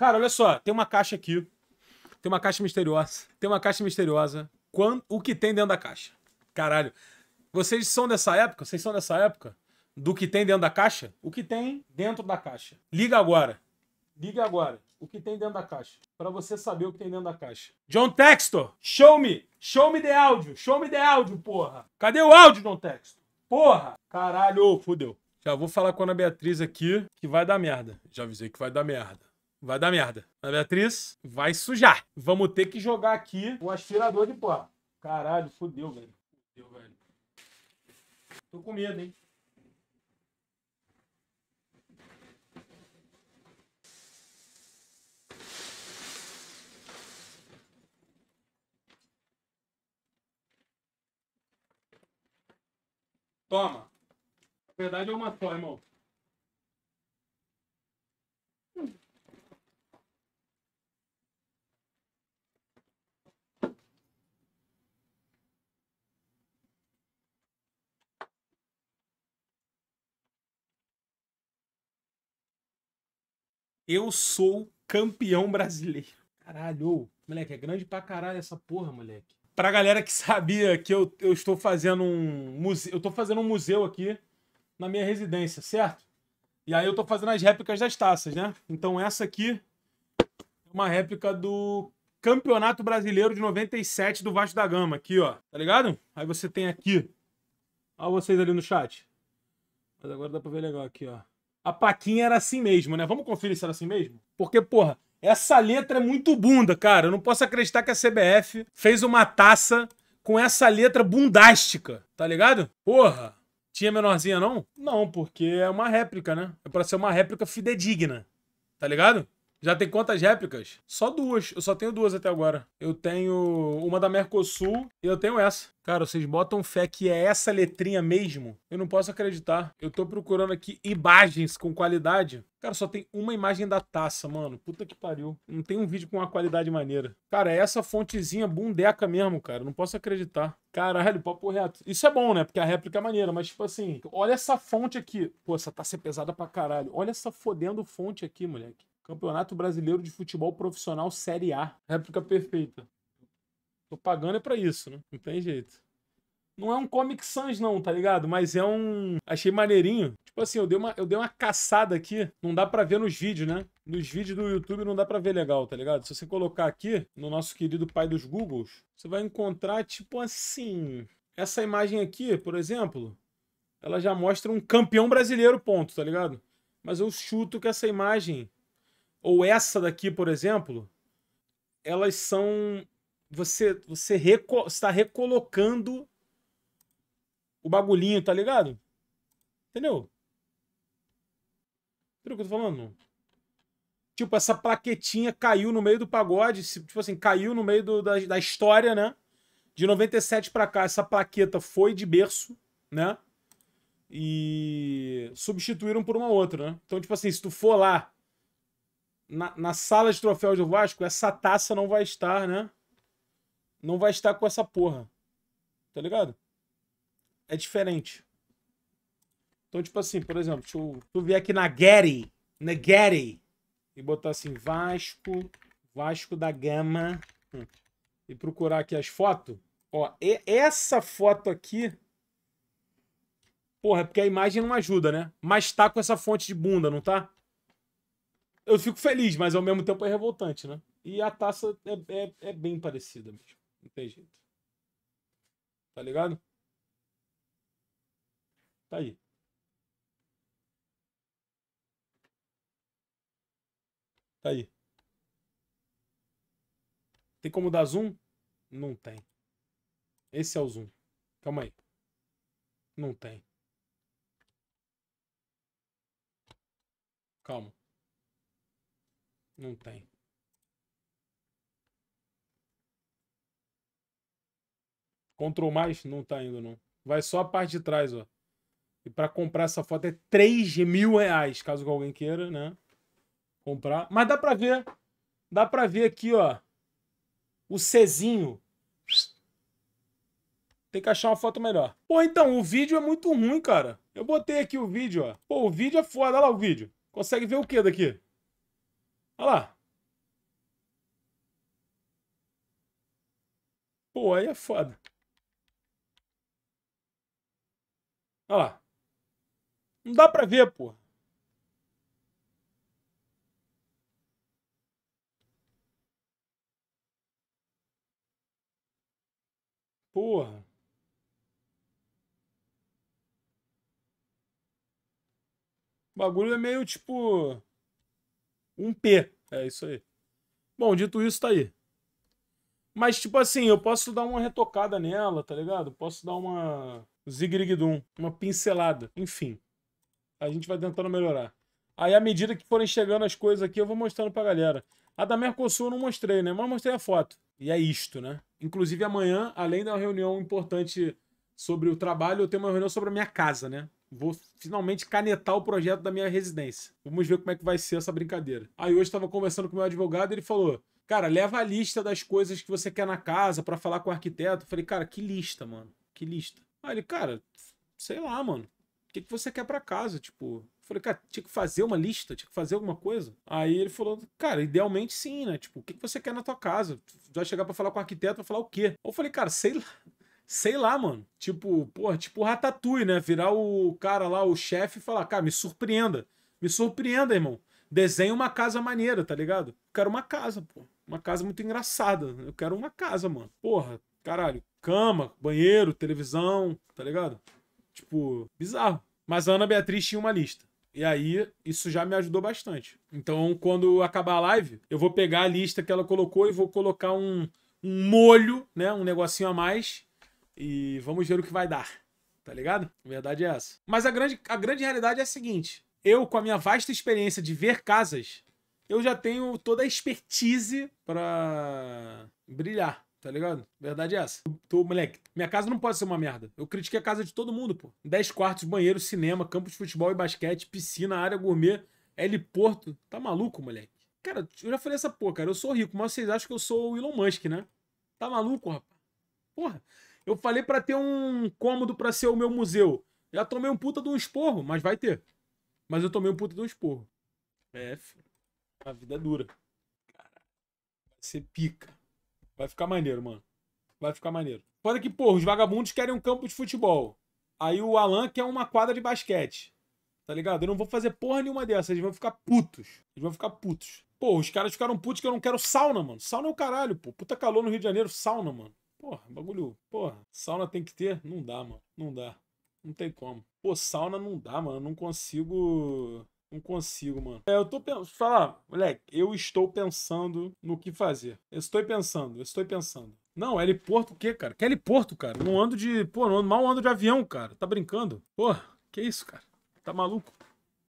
Cara, olha só, tem uma caixa aqui. Tem uma caixa misteriosa. Tem uma caixa misteriosa. Quando, o que tem dentro da caixa? Caralho. Vocês são dessa época? Vocês são dessa época? Do que tem dentro da caixa? O que tem dentro da caixa? Liga agora. Liga agora. O que tem dentro da caixa? Para você saber o que tem dentro da caixa. John Textor, show me! Show me de áudio! Show me de áudio, porra! Cadê o áudio, John Textor? Porra! Caralho, fudeu. Já vou falar com a Ana Beatriz aqui que vai dar merda. Já avisei que vai dar merda. Vai dar merda. A Beatriz vai sujar. Vamos ter que jogar aqui o aspirador de pó. Caralho, fudeu, velho. Fodeu, velho. Tô com medo, hein? Toma. Na verdade é uma só, irmão. Eu sou campeão brasileiro. Caralho, moleque, é grande pra caralho essa porra, moleque. Pra galera que sabia que eu, eu estou fazendo um museu. Eu tô fazendo um museu aqui na minha residência, certo? E aí eu tô fazendo as réplicas das taças, né? Então essa aqui é uma réplica do Campeonato Brasileiro de 97 do Vasco da Gama, aqui, ó. Tá ligado? Aí você tem aqui. Olha vocês ali no chat. Mas agora dá pra ver legal aqui, ó a plaquinha era assim mesmo, né? Vamos conferir se era assim mesmo? Porque, porra, essa letra é muito bunda, cara. Eu não posso acreditar que a CBF fez uma taça com essa letra bundástica, tá ligado? Porra! Tinha menorzinha, não? Não, porque é uma réplica, né? É pra ser uma réplica fidedigna, tá ligado? Já tem quantas réplicas? Só duas. Eu só tenho duas até agora. Eu tenho uma da Mercosul e eu tenho essa. Cara, vocês botam fé que é essa letrinha mesmo? Eu não posso acreditar. Eu tô procurando aqui imagens com qualidade. Cara, só tem uma imagem da taça, mano. Puta que pariu. Não tem um vídeo com uma qualidade maneira. Cara, é essa fontezinha bundeca mesmo, cara. Não posso acreditar. Caralho, papo reto. Isso é bom, né? Porque a réplica é maneira, mas tipo assim, olha essa fonte aqui. Pô, essa taça é pesada pra caralho. Olha essa fodendo fonte aqui, moleque. Campeonato Brasileiro de Futebol Profissional Série A. Réplica perfeita. Tô pagando é pra isso, né? Não tem jeito. Não é um Comic Sans, não, tá ligado? Mas é um. Achei maneirinho. Tipo assim, eu dei uma, eu dei uma caçada aqui. Não dá pra ver nos vídeos, né? Nos vídeos do YouTube não dá pra ver legal, tá ligado? Se você colocar aqui, no nosso querido pai dos Googles, você vai encontrar, tipo assim. Essa imagem aqui, por exemplo, ela já mostra um campeão brasileiro, ponto, tá ligado? Mas eu chuto que essa imagem ou essa daqui, por exemplo, elas são você você reco, está recolocando o bagulhinho, tá ligado? Entendeu? Entendeu o que eu tô falando? Tipo, essa plaquetinha caiu no meio do pagode, tipo assim, caiu no meio do, da, da história, né? De 97 para cá, essa plaqueta foi de berço, né? E substituíram por uma outra, né? Então, tipo assim, se tu for lá na, na sala de troféus do Vasco, essa taça não vai estar, né? Não vai estar com essa porra. Tá ligado? É diferente. Então, tipo assim, por exemplo, se eu, se eu vier aqui na Getty, na Getty, e botar assim, Vasco, Vasco da Gama, hum, e procurar aqui as fotos, ó, e, essa foto aqui, porra, é porque a imagem não ajuda, né? Mas tá com essa fonte de bunda, não tá? eu fico feliz, mas ao mesmo tempo é revoltante, né? E a taça é, é, é bem parecida mesmo. Não tem jeito. Tá ligado? Tá aí. Tá aí. Tem como dar zoom? Não tem. Esse é o zoom. Calma aí. Não tem. Calma. Não tem. Ctrl mais? Não tá indo, não. Vai só a parte de trás, ó. E para comprar essa foto é 3 mil reais, caso alguém queira, né? Comprar. Mas dá pra ver. Dá pra ver aqui, ó. O Czinho. Tem que achar uma foto melhor. Pô, então, o vídeo é muito ruim, cara. Eu botei aqui o vídeo, ó. Pô, o vídeo é foda. Olha lá o vídeo. Consegue ver o que daqui? Olha lá. Pô, aí é foda. Olha lá. Não dá pra ver, pô. Porra. O bagulho é meio tipo. Um P. É isso aí. Bom, dito isso, tá aí. Mas, tipo assim, eu posso dar uma retocada nela, tá ligado? Posso dar uma zigrigdum, uma pincelada. Enfim, a gente vai tentando melhorar. Aí, à medida que forem chegando as coisas aqui, eu vou mostrando pra galera. A da Mercosul eu não mostrei, né? Mas mostrei a foto. E é isto, né? Inclusive, amanhã, além da reunião importante sobre o trabalho, eu tenho uma reunião sobre a minha casa, né? Vou finalmente canetar o projeto da minha residência. Vamos ver como é que vai ser essa brincadeira. Aí hoje estava conversando com o meu advogado e ele falou: Cara, leva a lista das coisas que você quer na casa para falar com o arquiteto. Eu falei, cara, que lista, mano? Que lista? Aí ele, cara, sei lá, mano. O que, que você quer para casa? Tipo, eu falei, cara, tinha que fazer uma lista, tinha que fazer alguma coisa. Aí ele falou, cara, idealmente sim, né? Tipo, o que, que você quer na tua casa? Vai chegar para falar com o arquiteto, vai falar o quê? Eu falei, cara, sei lá sei lá, mano. Tipo, porra, tipo Ratatouille, né? Virar o cara lá, o chefe e falar, cara, me surpreenda. Me surpreenda, irmão. Desenha uma casa maneira, tá ligado? Eu quero uma casa, pô. Uma casa muito engraçada. Eu quero uma casa, mano. Porra, caralho. Cama, banheiro, televisão, tá ligado? Tipo, bizarro. Mas a Ana Beatriz tinha uma lista. E aí, isso já me ajudou bastante. Então, quando acabar a live, eu vou pegar a lista que ela colocou e vou colocar um, um molho, né? Um negocinho a mais e vamos ver o que vai dar, tá ligado? A verdade é essa. Mas a grande, a grande realidade é a seguinte: eu, com a minha vasta experiência de ver casas, eu já tenho toda a expertise para brilhar. Tá ligado? Verdade é essa. Tô, moleque, minha casa não pode ser uma merda. Eu critiquei a casa de todo mundo, pô. 10 quartos, banheiro, cinema, campo de futebol e basquete, piscina, área gourmet, L Porto. Tá maluco, moleque? Cara, eu já falei essa porra, cara. Eu sou rico, mas vocês acham que eu sou o Elon Musk, né? Tá maluco, rapaz? Porra. Eu falei para ter um cômodo para ser o meu museu. Já tomei um puta de um esporro, mas vai ter. Mas eu tomei um puta de um esporro. É, filho. A vida é dura. Você vai ser pica. Vai ficar maneiro, mano. Vai ficar maneiro. Foda que, porra, os vagabundos querem um campo de futebol. Aí o Alan quer uma quadra de basquete. Tá ligado? Eu não vou fazer porra nenhuma dessas. Eles vão ficar putos. Eles vão ficar putos. Porra, os caras ficaram putos que eu não quero sauna, mano. Sauna é o caralho, pô. Puta calor no Rio de Janeiro, sauna, mano. Porra, bagulho. Porra, sauna tem que ter? Não dá, mano. Não dá. Não tem como. Pô, sauna não dá, mano. Não consigo. Não consigo, mano. É, eu tô pensando. Falar, moleque, eu estou pensando no que fazer. Eu estou pensando, eu estou pensando. Não, heliporto o quê, cara? Que heliporto, cara? Não ando de. Pô, não ando, mal ando de avião, cara. Tá brincando? Porra, que isso, cara? Tá maluco?